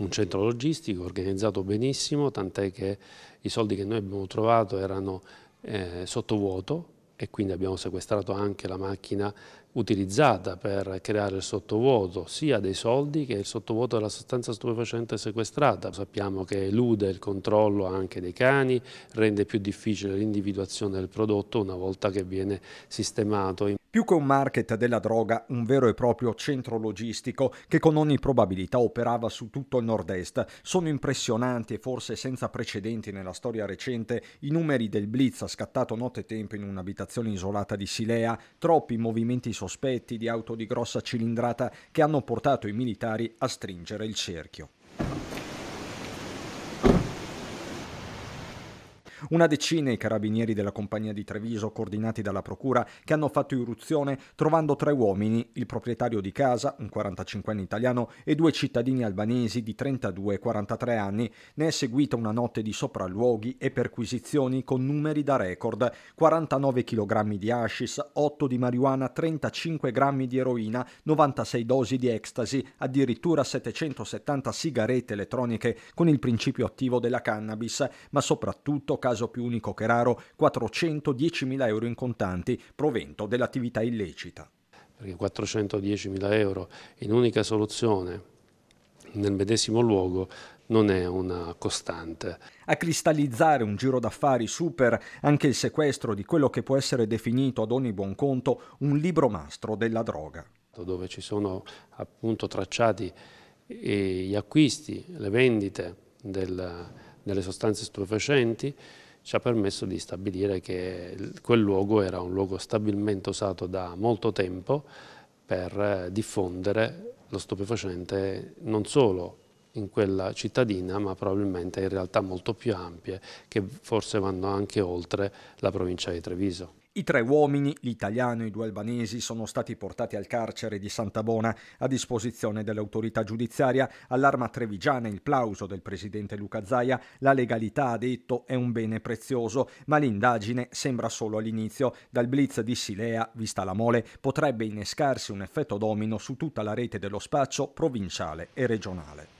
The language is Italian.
un centro logistico organizzato benissimo, tant'è che i soldi che noi abbiamo trovato erano eh, sottovuoto, e quindi abbiamo sequestrato anche la macchina utilizzata per creare il sottovuoto sia dei soldi che il sottovuoto della sostanza stupefacente sequestrata. Sappiamo che elude il controllo anche dei cani, rende più difficile l'individuazione del prodotto una volta che viene sistemato. Più che un market della droga, un vero e proprio centro logistico che con ogni probabilità operava su tutto il nord-est, sono impressionanti e forse senza precedenti nella storia recente i numeri del blitz scattato nottetempo in un'abitazione frazione isolata di Silea, troppi movimenti sospetti di auto di grossa cilindrata che hanno portato i militari a stringere il cerchio. Una decina i carabinieri della compagnia di Treviso, coordinati dalla procura, che hanno fatto irruzione trovando tre uomini, il proprietario di casa, un 45enne italiano, e due cittadini albanesi di 32 e 43 anni. Ne è seguita una notte di sopralluoghi e perquisizioni con numeri da record: 49 kg di hashish, 8 di marijuana, 35 grammi di eroina, 96 dosi di ecstasy, addirittura 770 sigarette elettroniche con il principio attivo della cannabis, ma soprattutto caso più unico che raro, 410.000 euro in contanti, provento dell'attività illecita. Perché 410.000 euro in unica soluzione nel medesimo luogo non è una costante. A cristallizzare un giro d'affari super anche il sequestro di quello che può essere definito ad ogni buon conto un libro mastro della droga. Dove ci sono appunto tracciati eh, gli acquisti, le vendite del, delle sostanze stupefacenti ci ha permesso di stabilire che quel luogo era un luogo stabilmente usato da molto tempo per eh, diffondere lo stupefacente non solo in quella cittadina ma probabilmente in realtà molto più ampie che forse vanno anche oltre la provincia di Treviso. I tre uomini, l'italiano e i due albanesi, sono stati portati al carcere di Santa Bona a disposizione dell'autorità giudiziaria. All'arma trevigiana il plauso del presidente Luca Zaia. La legalità, ha detto, è un bene prezioso, ma l'indagine sembra solo all'inizio. Dal blitz di Silea, vista la mole, potrebbe innescarsi un effetto domino su tutta la rete dello spaccio provinciale e regionale.